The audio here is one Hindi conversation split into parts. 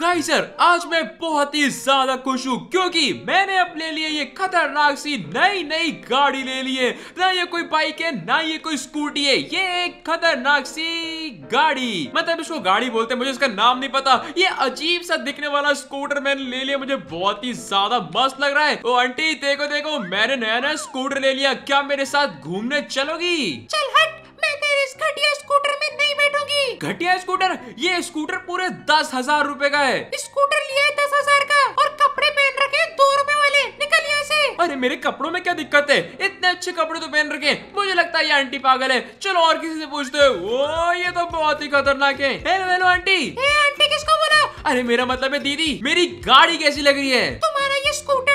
गाइसर आज मैं बहुत ही ज्यादा खुश हूँ क्योंकि मैंने अपने लिए ये खतरनाक सी नई नई गाड़ी ले ली है ना ये कोई बाइक है ना ये कोई स्कूटी है ये एक खतरनाक सी गाड़ी मतलब इसको गाड़ी बोलते हैं मुझे इसका नाम नहीं पता ये अजीब सा दिखने वाला स्कूटर मैंने ले लिया मुझे बहुत ही ज्यादा मस्त लग रहा है ओ आंटी देखो देखो मैंने नया नया स्कूटर ले लिया क्या मेरे साथ घूमने चलोगी चल हट तो इस घटिया स्कूटर में नहीं बैठूंगी घटिया स्कूटर ये स्कूटर पूरे दस हजार रूपए का है स्कूटर लिया है दस हजार का और कपड़े पहन रखे दो रूपए वाले निकल यहाँ से अरे मेरे कपड़ों में क्या दिक्कत है इतने अच्छे कपड़े तो पहन रखे मुझे लगता है ये आंटी पागल है चलो और किसी से पूछते हो ये तो बहुत ही खतरनाक है हेलो हेलो आंटी ए, आंटी किसको बोला अरे मेरा मतलब है दीदी मेरी गाड़ी कैसी लग रही है तुम्हारा ये स्कूटर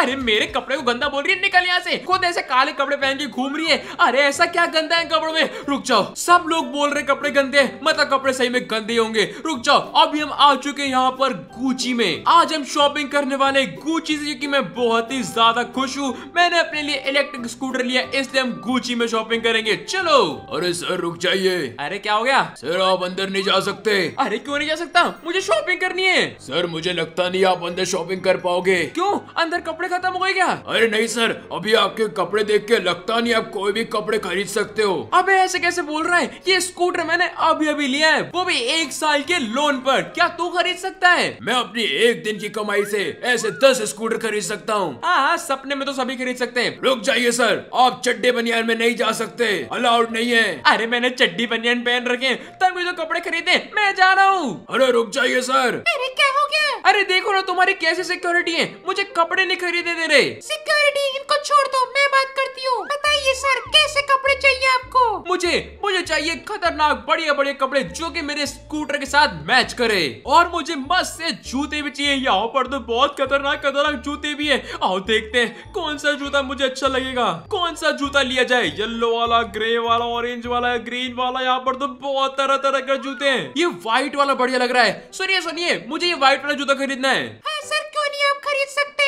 अरे मेरे कपड़े को गंदा बोल रही है निकल यहाँ से खुद ऐसे काले कपड़े पहन के घूम रही है अरे ऐसा क्या गंदा है कपड़ों में रुक जाओ सब लोग बोल रहे कपड़े गंदे मतलब कपड़े सही में गंदे होंगे रुक जाओ अभी हम आ चुके हैं यहाँ पर गुची में आज हम शॉपिंग करने वाले गुची से क्योंकि मैं बहुत ही ज्यादा खुश हूँ मैंने अपने लिए इलेक्ट्रिक स्कूटर लिया इसलिए हम गुची में शॉपिंग करेंगे चलो अरे सर रुक जाइए अरे क्या हो गया सर आप अंदर नहीं जा सकते अरे क्यों नहीं जा सकता मुझे शॉपिंग करनी है सर मुझे लगता नहीं आप अंदर शॉपिंग कर पाओगे क्यों अंदर कपड़े खत्म हो गए क्या अरे नहीं सर अभी आपके कपड़े देख के लगता नहीं आप कोई भी कपड़े खरीद सकते हो अबे ऐसे कैसे बोल रहा है ये स्कूटर मैंने अभी अभी लिया है वो भी एक साल के लोन पर क्या तू खरीद सकता है मैं अपनी एक दिन की कमाई से ऐसे दस स्कूटर खरीद सकता हूँ हाँ, हाँ सपने में तो सभी खरीद सकते हैं रुक जाइए सर आप चड्डी बनियान में नहीं जा सकते अलाउड नहीं है अरे मैंने चड्डी बनियान पहन रखे तभी तो कपड़े खरीदे मैं जा रहा हूँ अरे रुक जाइए सर अरे क्या हो गया अरे देखो ना तुम्हारी कैसे सिक्योरिटी है मुझे कपड़े नहीं खरीद कपड़े दे दे रहे सिक्योरिटी इनको छोड़ दो मैं बात करती हूँ बताइए सर कैसे कपड़े चाहिए आपको मुझे मुझे चाहिए खतरनाक बढ़िया बढ़िया कपड़े जो की मेरे स्कूटर के साथ मैच करे और मुझे मस्त से जूते भी चाहिए यहाँ पर तो बहुत खतरनाक खतरनाक जूते भी है आओ देखते हैं कौन सा जूता मुझे अच्छा लगेगा कौन सा जूता लिया जाए येलो वाला ग्रे वाला ऑरेंज वाला ग्रीन वाला यहाँ पर तो बहुत तरह तरह के जूते है ये व्हाइट वाला बढ़िया लग रहा है सुनिए सुनिए मुझे ये व्हाइट वाला जूता खरीदना है हाँ, सर क्यों नहीं आप खरीद सकते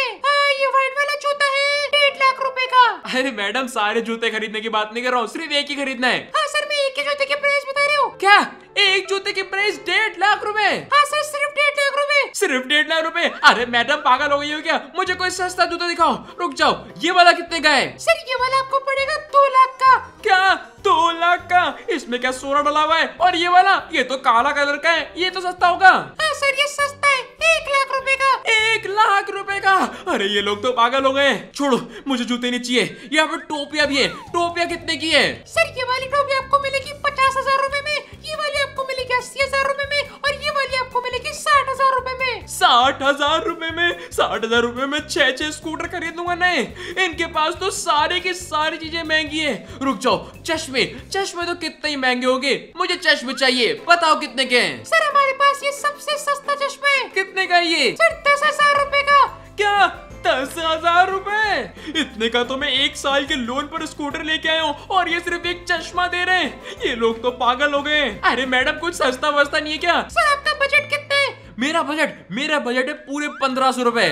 ये व्हाइट वाला जूता है डेढ़ लाख रुपए का अरे मैडम सारे जूते खरीदने की बात नहीं कर रहा हूँ सिर्फ एक ही खरीदना है हाँ सर मैं एक ही जूते के प्राइस बता रही हूँ क्या एक जूते की प्राइस डेढ़ लाख रुपए हाँ सर सिर्फ डेढ़ लाख रुपए सिर्फ डेढ़ लाख रुपए अरे मैडम पागल हो गई हो क्या मुझे कोई सस्ता जूता दिखाओ रुक जाओ ये वाला कितने का है सर ये वाला आपको पड़ेगा दो लाख का क्या दो लाख का इसमें क्या सोना डला हुआ है और ये वाला ये तो काला कलर का है ये तो सस्ता होगा हाँ सर ये सस्ता एक लाख रुपए का एक लाख रुपए का अरे ये लोग तो पागल हो गए छोड़ो मुझे जूते नहीं चाहिए यहाँ पर टोपिया भी है टोपिया कितने की है सर ये वाली टोपी आपको मिलेगी पचास हजार रूपए में ये वाली आपको मिलेगी अस्सी हजार रूपए में गाड़ी आपको मिलेगी साठ हजार रूपए में साठ हजार रूपए में साठ हजार रूपए में छह छह स्कूटर खरीदूंगा नहीं इनके पास तो सारे की सारी चीजें महंगी है रुक जाओ चश्मे चश्मे तो कितने ही महंगे गए मुझे चश्मे चाहिए बताओ कितने के हैं सर हमारे पास ये सबसे सस्ता चश्मे कितने का ये सर दस हजार रूपए दस हजार रूपए इतने का तो मैं एक साल के लोन पर स्कूटर लेके आया हूँ और ये सिर्फ एक चश्मा दे रहे हैं ये लोग तो पागल हो गए अरे मैडम कुछ सस्ता वस्ता नहीं है क्या सर आपका बजट कितना है मेरा बजट मेरा बजट है पूरे पंद्रह सौ रूपए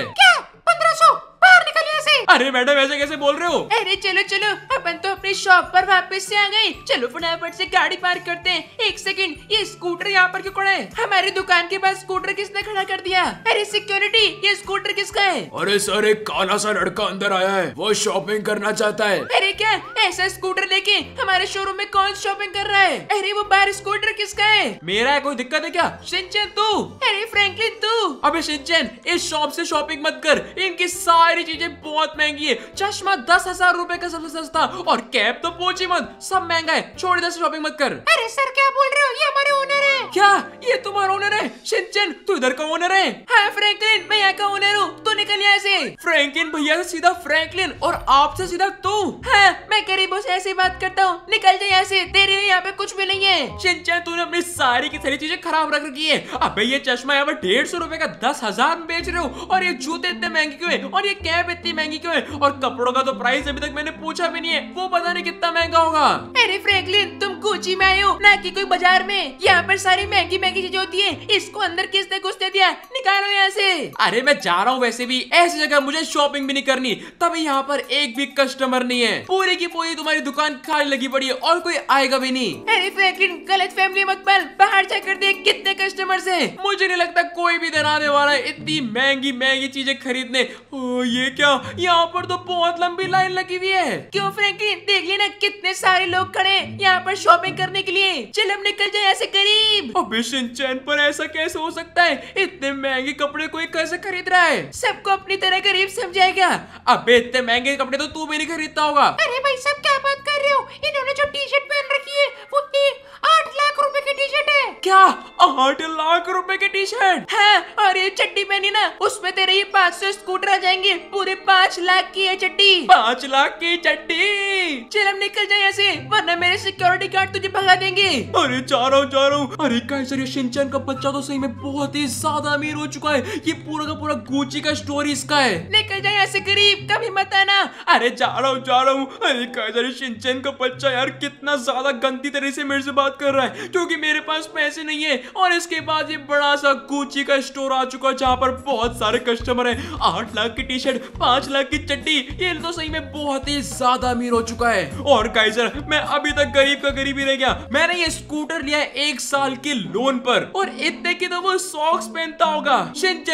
अरे मैडम ऐसे कैसे बोल रहे हो अरे चलो चलो अपन तो अपने शॉप पर वापस से आ गए चलो फटाफट से गाड़ी पार्क करते हैं एक सेकंड ये स्कूटर यहाँ पर क्यों खड़ा है हमारी दुकान के पास स्कूटर किसने खड़ा कर दिया अरे सिक्योरिटी ये स्कूटर किसका है अरे सर एक काला सा लड़का अंदर आया है वो शॉपिंग करना चाहता है अरे क्या ऐसा स्कूटर लेके हमारे शोरूम में कौन शॉपिंग कर रहा है अरे वो बाहर स्कूटर किसका है मेरा है कोई दिक्कत है क्या सिंचन तू अरे फ्रैंकलिन तू अभी सिंचन इस शॉप ऐसी शॉपिंग मत कर इनकी सारी चीजें बहुत महंगी है चश्मा दस हजार रूपए का सबसे सस्ता और कैब तो पूछी मत सब महंगा है छोड़ इधर शॉपिंग मत कर अरे सर क्या बोल रहे हो ये हमारे ओनर है क्या ये तुम्हारा ओनर है शिनचन तू इधर का ओनर है हाँ फ्रैंकलिन मैं यहाँ का ओनर हूँ तू निकल यहाँ ऐसी फ्रैंकलिन भैया ऐसी सीधा फ्रैंकलिन और आपसे सीधा तू हाँ मैं गरीबों से ऐसी बात करता हूँ निकल जाए यहाँ यहाँ पे कुछ भी नहीं है शिनचैन तूने अपनी सारी की सारी चीजें खराब रख रखी है अब ये चश्मा यहाँ पर डेढ़ सौ रुपए का दस हजार में बेच रहे हो और ये जूते इतने महंगे क्यों है और ये कैब इतनी महंगी क्यों है और कपड़ों का तो प्राइस अभी तक मैंने पूछा भी नहीं है वो पता नहीं कितना महंगा होगा अरे फ्रेंकलिन तुम गुची में आयो न की कोई बाजार में यहाँ पर सारी महंगी महंगी चीजें होती है इसको अंदर किसने दे दिया निकालो यहाँ से अरे मैं जा रहा हूँ वैसे भी ऐसी जगह मुझे शॉपिंग भी नहीं करनी तभी यहाँ पर एक भी कस्टमर नहीं है पूरी की पूरी तुम्हारी दुकान खाली लगी पड़ी है और कोई आएगा भी नहीं गलत फैमिली मकबल बाहर जाकर देख कितने कस्टमर्स हैं मुझे नहीं लगता कोई भी आने वाला है इतनी महंगी महंगी चीजें खरीदने ओ ये क्या यहाँ पर तो बहुत लंबी लाइन लगी हुई है क्यों फ्रैंकलिन देख लेना कितने सारे लोग खड़े यहाँ पर शॉपिंग करने के लिए चल हम निकल जाए ऐसे करीब अबे चैन पर ऐसा कैसे हो सकता है इतने महंगे कपड़े कोई कैसे खरीद रहा है सबको अपनी तरह गरीब समझाएगा अब इतने महंगे कपड़े तो तू भी नहीं खरीदता होगा अरे भाई सब क्या बात कर रहे हो इन्होंने जो टी शर्ट पहन रखी है वो ही आठ लाख रुपए की टी शर्ट है क्या आठ लाख रुपए की टी शर्ट है और ये चट्टी पहनी ना उसमें तेरे ये पाँच सौ स्कूटर आ जाएंगे पूरे पाँच लाख की है चट्टी पाँच लाख की चट्टी चल हम निकल जाए ऐसे वरना मेरे सिक्योरिटी गार्ड तुझे भगा देंगे अरे जा रहा हूँ जा रहा हूँ अरे कैसे ये शिनचैन का बच्चा तो सही में बहुत ही ज्यादा अमीर हो चुका है ये पूरा का पूरा गुची का स्टोरी इसका है निकल जाए ऐसे गरीब कभी मत आना अरे जा रहा हूँ जा रहा हूँ अरे कैसे सिंचन का बच्चा यार कितना ज्यादा गंदा गंदी तरह से मेरे से बात कर रहा है क्योंकि मेरे पास पैसे नहीं है और इसके बाद ये बड़ा सा गुची का स्टोर आ चुका है जहाँ पर बहुत सारे कस्टमर है आठ लाख की टी शर्ट पांच लाख की चट्टी ये तो सही में बहुत ही ज्यादा अमीर हो चुका है और काइजर मैं अभी तक गरीब का गरीब ही रह गया मैंने ये स्कूटर लिया एक साल के लोन पर और इतने की तो वो सॉक्स पहनता होगा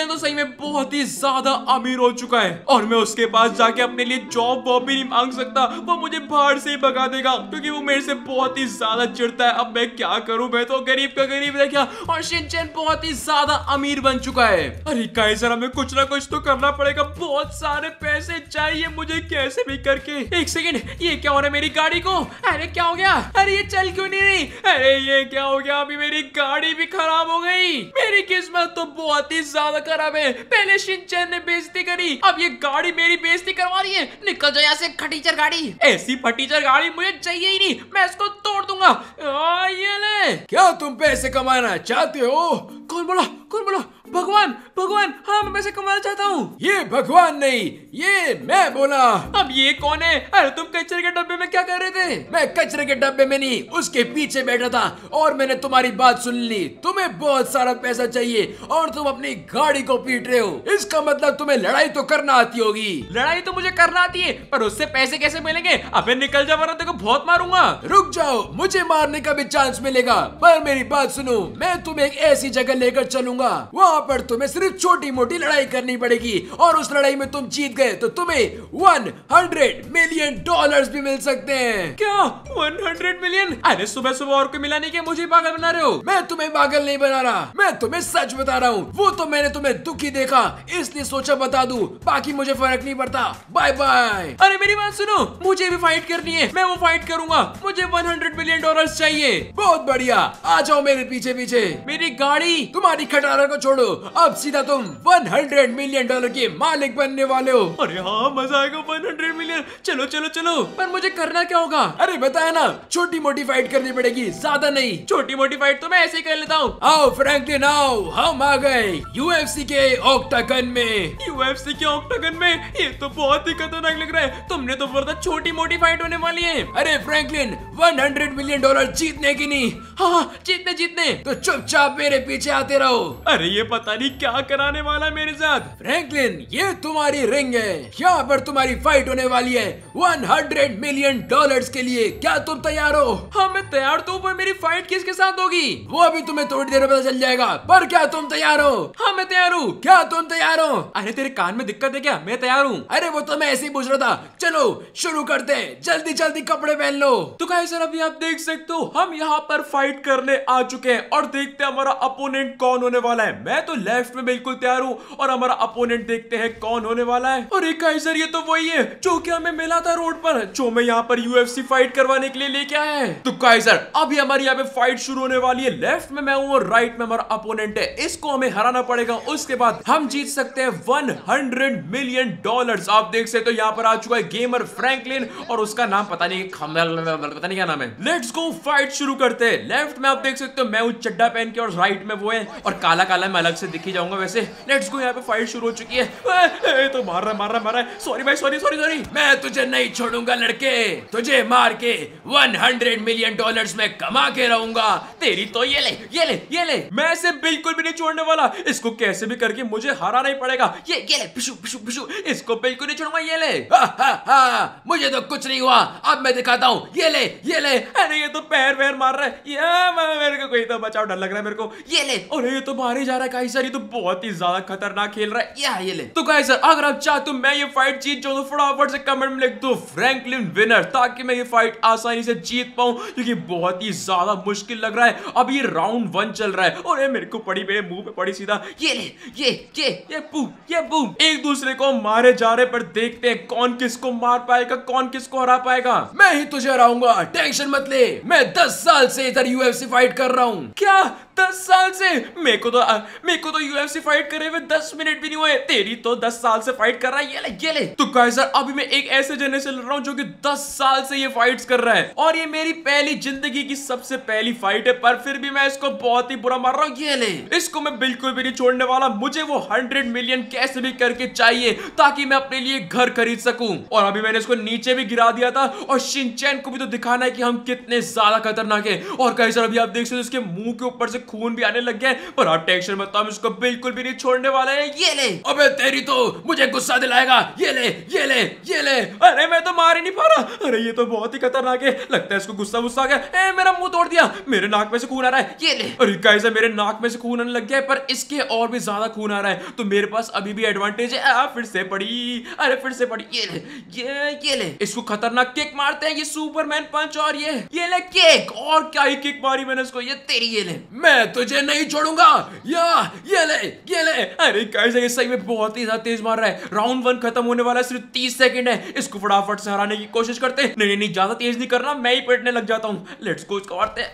तो सही में बहुत ही ज्यादा अमीर हो चुका है और मैं उसके पास जाके अपने लिए जॉब वॉब भी नहीं मांग सकता वो मुझे बाहर से ही भगा देगा क्योंकि वो मेरे से बहुत ही ज्यादा चिड़ता है अब मैं क्या करूं मैं तो गरीब का गरीब रह गया और शिनचैन बहुत ही ज्यादा अमीर बन चुका है अरे काइजर हमें कुछ ना कुछ तो करना पड़ेगा बहुत सारे पैसे चाहिए मुझे कैसे भी करके एक सेकेंड ये क्या हो रहा है मेरी गाड़ी को अरे क्या हो गया अरे ये चल क्यों नहीं रही अरे ये क्या हो गया अभी मेरी गाड़ी भी खराब हो गई मेरी किस्मत तो बहुत ही ज्यादा खराब है पहले शिनचैन ने बेइज्जती करी अब ये गाड़ी मेरी बेइज्जती करवा रही है निकल जाओ यहाँ से खटीचर गाड़ी ऐसी फटीचर गाड़ी मुझे चाहिए ही नहीं मैं इसको तोड़ दूंगा हाँ, ये ले क्या तुम पैसे कमाना चाहते हो कौन बोला कौन बोला भगवान भगवान हाँ मैं पैसे कमाना चाहता हूँ ये भगवान नहीं ये मैं बोला अब ये कौन है अरे तुम कचरे के डब्बे में क्या कर रहे थे मैं कचरे के डब्बे में नहीं उसके पीछे बैठा था और मैंने तुम्हारी बात सुन ली तुम्हें बहुत सारा पैसा चाहिए और तुम अपनी गाड़ी को पीट रहे हो इसका मतलब तुम्हें लड़ाई तो करना आती होगी लड़ाई तो मुझे करना आती है पर उससे पैसे कैसे मिलेंगे अब निकल जा वरना तेरे को बहुत मारूंगा रुक जाओ मुझे मारने का भी चांस मिलेगा पर मेरी बात सुनो मैं तुम्हें एक ऐसी जगह लेकर चलूंगा वहाँ पर तुम्हें सिर्फ छोटी मोटी लड़ाई करनी पड़ेगी और उस लड़ाई में तुम जीत गए तो तुम्हें वन हंड्रेड मिलियन डॉलर भी मिल सकते हैं क्या वन हंड्रेड मिलियन अरे सुबह सुबह और को मिलाने के मुझे पागल बना रहे हो मैं तुम्हें पागल नहीं बना रहा मैं तुम्हें सच बता रहा हूँ वो तो मैंने तुम्हें दुखी देखा इसलिए सोचा बता दू बाकी मुझे फर्क नहीं पड़ता बाय बाय अरे मेरी बात सुनो मुझे भी फाइट करनी है मैं वो फाइट करूंगा मुझे वन हंड्रेड मिलियन डॉलर चाहिए बहुत बढ़िया आ जाओ मेरे पीछे पीछे मेरी गाड़ी तुम्हारी खटारा को छोड़ो अब सीधा तुम 100 मिलियन डॉलर के मालिक बनने वाले हो अरे हाँ मजा आएगा 100 मिलियन चलो चलो चलो पर मुझे करना क्या होगा अरे बताया ना छोटी मोटी फाइट करनी पड़ेगी ज्यादा नहीं छोटी मोटी फाइट तो मैं ऐसे ही कर लेता हूँ आओ फ्रैंकलिन आओ हम आ गए सी के ऑक्टागन में सी के ऑक्टागन में ये तो बहुत ही खतरनाक लग रहा है तुमने तो बोलता छोटी मोटी फाइट होने वाली है अरे फ्रैंकलिन हंड्रेड मिलियन डॉलर जीतने की नहीं हाँ, हाँ जीतने जीतने तो चुपचाप मेरे पीछे आते रहो अरे ये पता नहीं क्या कराने वाला मेरे साथ फ्रैंकलिन ये तुम्हारी रिंग है यहाँ पर तुम्हारी फाइट होने वाली है वन हंड्रेड मिलियन डॉलर के लिए क्या तुम तैयार हो हाँ मैं तैयार तो पर मेरी फाइट किसके साथ होगी वो अभी तुम्हें थोड़ी देर में पता चल जाएगा पर क्या तुम तैयार हो हाँ मैं तैयार हूँ क्या तुम तैयार हो अरे तेरे कान में दिक्कत है क्या मैं तैयार हूँ अरे वो तो मैं ऐसे ही पूछ रहा था चलो शुरू करते हैं जल्दी जल्दी कपड़े पहन लो तो कहे सर अभी आप देख सकते हो हम यहाँ पर फाइट करने आ चुके हैं और देखते हैं हमारा अपोनेंट कौन होने वाला है मैं तो लेफ्ट में बिल्कुल तैयार हूँ और हमारा अपोनेंट देखते हैं कौन होने वाला है और एक ये तो वही है जो की हमें मिला था रोड पर जो मैं यहाँ पर यूएफसी फाइट करवाने के लिए लेके आया है तो काइजर अभी हमारी यहाँ पे फाइट शुरू होने वाली है लेफ्ट में मैं हूँ और राइट में हमारा अपोनेंट है इसको हमें हराना पड़ेगा उसके बाद हम जीत सकते हैं वन मिलियन डॉलर आप देख सकते हो यहाँ पर आ चुका है गेमर फ्रेंकलिन और उसका नाम पता नहीं पता नहीं क्या नाम है लेट्स गो फाइट शुरू करते हैं लेफ्ट में आप देख सकते हो मैं हूँ चड्डा पहन के और राइट में वो है और काला काला मैं अलग से दिखी जाऊंगा वैसे लेट्स गो यहाँ पे फाइट शुरू हो चुकी है ए, ए, तो मार रहा मार रहा मार रहा है सॉरी भाई सॉरी सॉरी सॉरी मैं तुझे नहीं छोड़ूंगा लड़के तुझे मार के 100 मिलियन डॉलर में कमा के रहूंगा तेरी तो ये ले ये ले ये ले मैं इसे बिल्कुल भी नहीं छोड़ने वाला इसको कैसे भी करके मुझे हरा नहीं पड़ेगा ये ये ले पिशु पिशु पिशु इसको बिल्कुल नहीं छोड़ूंगा ये ले हा, हा, हा, मुझे तो कुछ नहीं हुआ अब मैं दिखाता हूँ ये ले ये ले अरे ये तो पैर वैर मार रहा है ये हाँ, मैं मेरे को कोई तो बचाओ डर लग रहा है मेरे को ये ले अरे ये तो मारे जा रहा है काई सर ये तो बहुत ही ज्यादा खतरनाक खेल रहा है या ये ले तो काई सर अगर आप चाहते मैं ये फाइट जीत जाऊँ तो फटाफट से कमेंट में लिख दो फ्रेंकलिन विनर ताकि मैं ये फाइट आसानी से जीत पाऊँ क्योंकि बहुत ही ज्यादा मुश्किल लग रहा है अब ये राउंड वन चल रहा है और मेरे को पड़ी मेरे मुंह पे पड़ी सीधा ये ले ये ये ये बूम ये बूम एक दूसरे को मारे जा रहे पर देखते हैं कौन किसको मार पाएगा कौन किसको हरा पाएगा मैं ही तुझे हराऊंगा टेंशन मत बदले मैं दस साल से इधर यूएफसी फाइट कर रहा हूँ क्या दस साल से मेरे को तो मेरे को तो यूएफसी फाइट करे हुए दस मिनट भी नहीं हुए तेरी तो दस साल से फाइट कर रहा है ये ले ये ले तो गाइस सर अभी मैं एक ऐसे जने से लड़ रहा हूँ जो कि दस साल से ये फाइट्स कर रहा है और ये मेरी पहली जिंदगी की सबसे पहली फाइट है पर फिर भी मैं इसको बहुत ही बुरा मार रहा हूँ ये ले इसको मैं बिल्कुल भी नहीं छोड़ने वाला मुझे वो हंड्रेड मिलियन कैसे भी करके चाहिए ताकि मैं अपने लिए घर खरीद सकू और अभी मैंने इसको नीचे भी गिरा दिया था और शिनचैन को भी तो दिखाना है की हम कितने ज्यादा खतरनाक है और कहीं सर अभी आप देख सकते इसके मुंह के ऊपर से खून भी आने लग गया है पर आप टेंशन मत हम इसको बिल्कुल भी नहीं छोड़ने वाले हैं ये ले अबे तेरी तो मुझे गुस्सा दिलाएगा ये ले ये ले ये ले अरे मैं तो मार ही नहीं पा रहा अरे ये तो बहुत ही खतरनाक है लगता है इसको गुस्सा गुस्सा आ गया ए, मेरा मुंह तोड़ दिया मेरे नाक में से खून आ रहा है ये ले अरे गाइस मेरे नाक में से खून आने लग गया है पर इसके और भी ज्यादा खून आ रहा है तो मेरे पास अभी भी एडवांटेज है आ, फिर से पड़ी अरे फिर से पड़ी ये ले ये ये ले इसको खतरनाक किक मारते हैं ये सुपरमैन पंच और ये ये ले किक और क्या ही किक मारी मैंने इसको ये तेरी ये ले मैं मैं तुझे नहीं छोड़ूंगा या ये ले ये ले अरे कैसे सही में बहुत ही हाँ, ज्यादा तेज मार रहा है राउंड वन खत्म होने वाला है सिर्फ तीस सेकंड है इसको फटाफट से हराने की कोशिश करते हैं नहीं नहीं ज्यादा तेज नहीं करना मैं ही पेटने लग जाता हूँ लेट्स को इसको मारते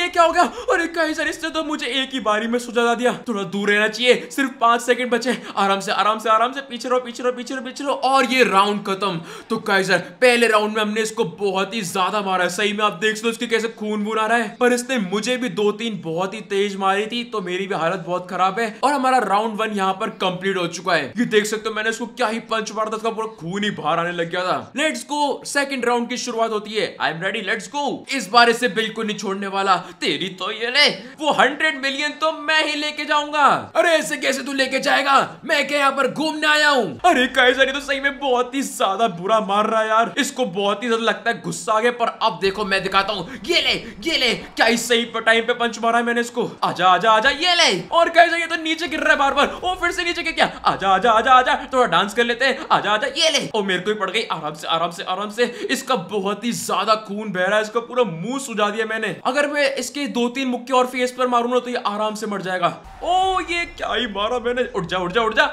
ये क्या हो गया अरे कहीं सर इसने तो मुझे एक ही बारी में सुझा दिया थोड़ा दूर रहना चाहिए सिर्फ पांच सेकंड बचे आराम से आराम से आराम से पीछे रहो पीछे रहो पीछे रहो पीछे रहो और ये राउंड खत्म तो काइजर पहले राउंड में हमने इसको बहुत ही ज्यादा मारा है सही में आप देख सकते हो उसके कैसे खून बून आ रहा है पर इसने मुझे भी दो तीन बहुत ही काफी तेज मारी थी तो मेरी भी हालत बहुत खराब है और हमारा राउंड वन यहाँ पर कंप्लीट हो चुका है ये देख सकते हो मैंने उसको क्या ही पंच मारा था पूरा खून ही बाहर आने लग गया था लेट्स गो सेकंड राउंड की शुरुआत होती है I am ready let's go इस बार इसे बिल्कुल नहीं छोड़ने वाला तेरी तो ये ले वो हंड्रेड मिलियन तो मैं ही लेके जाऊंगा अरे ऐसे कैसे तू लेके जाएगा मैं क्या यहाँ पर घूमने आया हूँ अरे कैसा तो सही में बहुत ही ज्यादा बुरा मार रहा है यार इसको बहुत ही ज्यादा लगता है गुस्सा आ गया पर अब देखो मैं दिखाता हूँ ये ले ये ले क्या इस सही टाइम पे पंच मारा है मैंने इसको आजा आजा आजा ये ले और कैसे ये तो नीचे गिर रहा है बार बार ओ फिर से नीचे क्या आजा आजा आजा आजा थोड़ा डांस कर लेते हैं आजा आजा ये ले ओ मेरे को ही पड़ गई आराम से आराम से आराम से इसका बहुत ही ज्यादा खून बह रहा है इसका पूरा मुंह सुझा दिया मैंने अगर मैं इसके दो तीन मुक्के और फेस पर ना तो ये आराम से मर जाएगा ओ ये क्या ही मारा मैंने उठ जा उठ जा उठ जा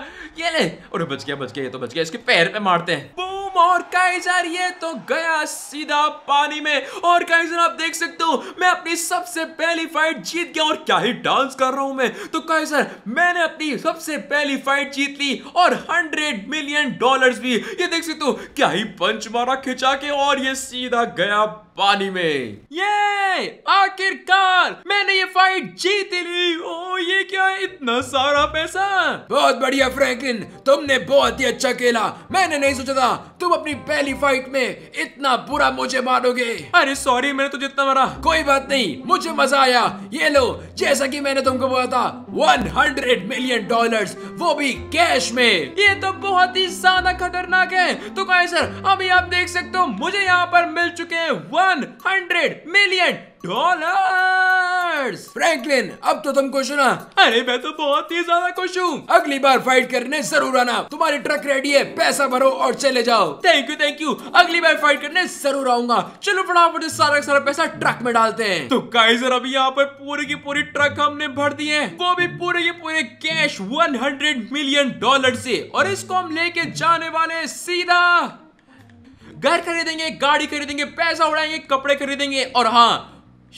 ये ले अरे बच गया बच गया ये तो बच गया इसके पैर पे मारते हैं और काइजर ये तो गया सीधा पानी में और काइजर आप देख सकते हो मैं अपनी सबसे पहली फाइट जीत गया क्या और क्या ही डांस कर रहा हूं मैं तो कैसर मैंने अपनी सबसे पहली फाइट जीत ली और हंड्रेड मिलियन डॉलर्स भी ये देख सकते हो क्या ही पंच मारा खिंचा के और ये सीधा गया पानी में ये आखिरकार मैंने ये फाइट जीत ली ओ ये क्या है इतना सारा पैसा बहुत बढ़िया फ्रैंकलिन तुमने बहुत ही अच्छा खेला मैंने नहीं सोचा था तुम अपनी पहली फाइट में इतना बुरा मुझे मारोगे अरे सॉरी मैंने तुझे इतना मारा कोई बात नहीं मुझे मजा आया ये लो जैसा कि मैंने तुमको बोला था 100 मिलियन डॉलर्स वो भी कैश में ये तो बहुत ही ज्यादा खतरनाक है तो सर अभी आप देख सकते हो मुझे यहाँ पर मिल चुके हैं one hundred million dollar Franklin अब तो तुम खुश हो ना अरे मैं तो बहुत ही ज्यादा खुश हूँ अगली बार फाइट करने जरूर आना तुम्हारी ट्रक रेडी है पैसा भरो और चले जाओ थैंक यू थैंक यू अगली बार फाइट करने जरूर आऊंगा चलो फटाफट सारा सारा पैसा ट्रक में डालते हैं तो सर अभी यहाँ पर पूरी की पूरी ट्रक हमने भर दी है वो भी पूरे के पूरे कैश हंड्रेड मिलियन डॉलर से और इसको हम लेके जाने वाले सीधा घर खरीदेंगे गाड़ी खरीदेंगे पैसा उड़ाएंगे कपड़े खरीदेंगे और हाँ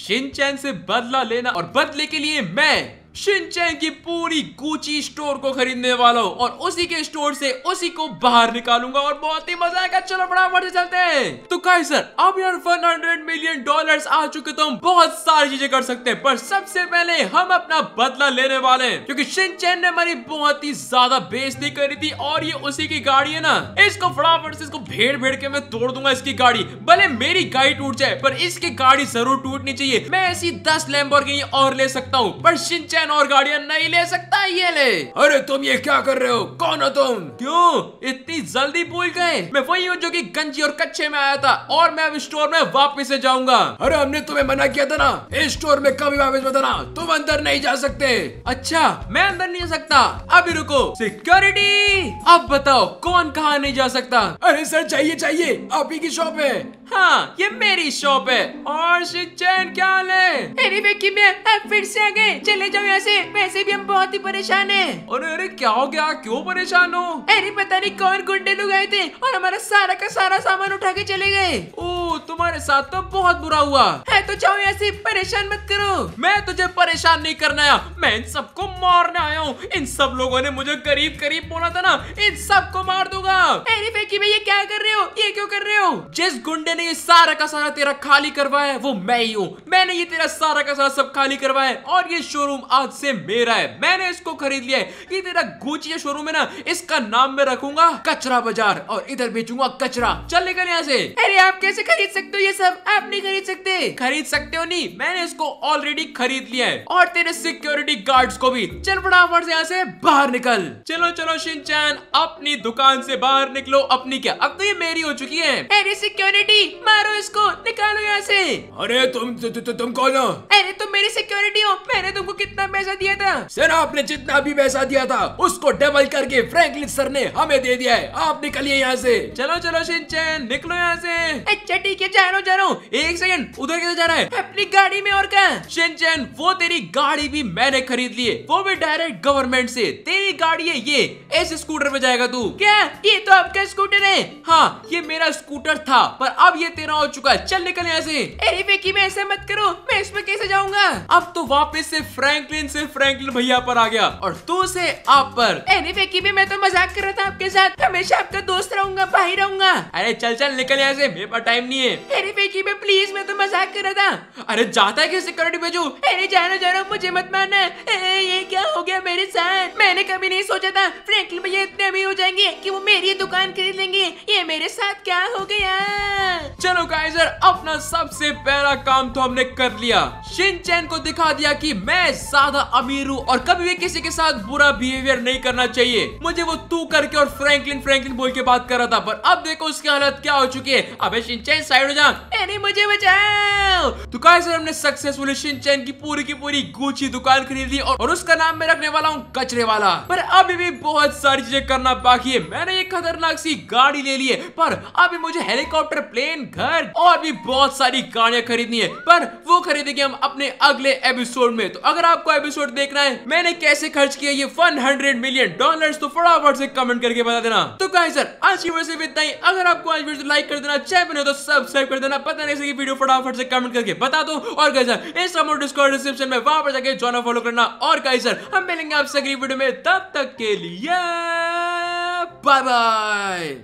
शिनचैन से बदला लेना और बदले के लिए मैं शिनचैन की पूरी गुची स्टोर को खरीदने वाला हूँ और उसी के स्टोर से उसी को बाहर निकालूंगा और बहुत ही मजा आएगा चलो फटाफट से चलते हैं तो कहीं सर अब यार 100 मिलियन डॉलर्स आ चुके तो हम बहुत सारी चीजें कर सकते हैं पर सबसे पहले हम अपना बदला लेने वाले हैं क्योंकि शिनचैन ने हमारी बहुत ही ज्यादा बेजती करी थी और ये उसी की गाड़ी है ना इसको फटाफट से इसको भेड़ भेड़ के मैं तोड़ दूंगा इसकी गाड़ी भले मेरी गाड़ी टूट जाए पर इसकी गाड़ी जरूर टूटनी चाहिए मैं ऐसी दस लैम्बोर्गिनी और ले सकता हूँ पर शिनचैन कैन और गार्डियन नहीं ले सकता ये ले अरे तुम ये क्या कर रहे हो कौन हो तुम क्यों इतनी जल्दी भूल गए मैं वही हूँ जो कि गंजी और कच्चे में आया था और मैं अब स्टोर में वापिस से जाऊंगा अरे हमने तुम्हें मना किया था ना इस स्टोर में कभी वापिस बताना तुम अंदर नहीं जा सकते अच्छा मैं अंदर नहीं जा सकता अभी रुको सिक्योरिटी अब बताओ कौन कहा नहीं जा सकता अरे सर चाहिए चाहिए आप ही की शॉप है हाँ ये मेरी शॉप है और सिंचन क्या हाल है बेकी में फिर से आ गए चले जाओ हुआ वैसे भी हम बहुत ही परेशान है अरे अरे क्या हो गया क्यों परेशान हो अरे पता नहीं कौन गुंडे लोग आए थे और हमारा सारा का सारा सामान उठा के चले गए ओ तुम्हारे साथ तो बहुत बुरा हुआ है तो चाहो ऐसे परेशान मत करो मैं तुझे परेशान नहीं करना आया मैं इन सबको मारने आया हूँ इन सब लोगो ने मुझे करीब करीब बोला था ना इन सबको मार दूंगा अरे फेकी भाई ये क्या कर रहे हो ये क्यों कर रहे हो जिस गुंडे ने ये सारा का सारा तेरा खाली करवाया वो मैं ही हूँ मैंने ये तेरा सारा का सारा सब खाली करवाया और ये शोरूम आज से मेरा है मैंने इसको खरीद लिया है ये तेरा गुची शोरूम है ना इसका नाम मैं रखूंगा कचरा बाजार और इधर बेचूंगा कचरा चल निकल यहाँ से अरे आप कैसे खरीद सकते हो ये सब आप नहीं खरीद सकते खरीद सकते हो नहीं मैंने इसको ऑलरेडी खरीद लिया है और तेरे सिक्योरिटी गार्ड को भी चल फटाफट से यहाँ से बाहर निकल चलो चलो शिनचैन अपनी दुकान से बाहर निकलो अपनी क्या अब तो ये मेरी हो चुकी है अरे सिक्योरिटी मारो इसको निकालो यहाँ से अरे तुम तुम कौन हो अरे तुम मेरी सिक्योरिटी हो मैंने तुमको कितना पैसा दिया था सर आपने जितना भी पैसा दिया था उसको डबल करके फ्रैंकलिन सर ने हमें दे दिया है आप निकलिए यहाँ से चलो चलो सिंचन निकलो यहाँ से अच्छा ठीक है जा रहा हूँ जा रहा हूँ एक सेकंड उधर कैसे जा रहा है अपनी गाड़ी में और क्या सिंचन वो तेरी गाड़ी भी मैंने खरीद ली वो भी डायरेक्ट गवर्नमेंट ऐसी तेरी गाड़ी है ये ऐसे स्कूटर पे जाएगा तू क्या ये तो आपका स्कूटर है हाँ ये मेरा स्कूटर था पर अब ये तेरा हो चुका है चल निकल यहाँ ऐसी अरे बेकी मैं ऐसा मत करो मैं इसमें कैसे जाऊंगा अब तो वापस से फ्रैंकलिन प्लेन से फ्रैंकलिन भैया पर आ गया और तू से आप पर अरे बेकी भी मैं तो मजाक कर रहा था आपके साथ हमेशा आपका दोस्त रहूंगा भाई रहूंगा अरे चल चल निकल यहाँ से मेरे पास टाइम नहीं है अरे बेकी मैं प्लीज मैं तो मजाक कर रहा था अरे जाता है सिक्योरिटी भेजू अरे जाना जाना मुझे मत मानना ये क्या हो गया मेरे साथ मैंने कभी नहीं सोचा था फ्रैंकलिन भैया इतने अमीर हो जाएंगे की वो मेरी दुकान खरीद लेंगे ये मेरे साथ क्या हो गया चलो गाइजर अपना सबसे पहला काम तो हमने कर लिया शिनचैन को दिखा दिया कि मैं ज्यादा अमीर हूँ और कभी भी किसी के साथ बुरा बिहेवियर नहीं करना चाहिए मुझे वो तू करके और फ्रैंकलिन फ्रैंकलिन बोल के बात कर रहा था पर अब देखो उसकी हालत क्या हो चुकी है अब शिनचैन साइड हो जा मुझे बचाओ तो कहा सर हमने सक्सेसफुली शिनचैन की पूरी की पूरी गुची दुकान खरीदी और उसका नाम मैं रखने वाला हूँ कचरे वाला पर अभी भी बहुत सारी चीजें करना बाकी है मैंने ये खतरनाक सी गाड़ी ले ली है पर अभी मुझे हेलीकॉप्टर प्लेन घर और भी बहुत सारी गाड़ियाँ खरीदनी है पर वो खरीदेंगे हम अपने अगले एपिसोड में तो अगर आपको एपिसोड देखना है मैंने कैसे खर्च किया ये 100 मिलियन डॉलर्स तो फटाफट से कमेंट करके बता देना तो कहा सर आज की वीडियो सिर्फ इतना ही अगर आपको आज वीडियो लाइक कर देना चैनल हो तो सब्सक्राइब कर देना पता नहीं सके वीडियो फटाफट से कमेंट करके बता दो और कहीं सर इस डिस्कॉर्ड डिस्क्रिप्शन में वहां पर जाकर जॉना फॉलो करना और कहीं सर हम मिलेंगे आपसे अगली वीडियो में तब तक के लिए बाय बाय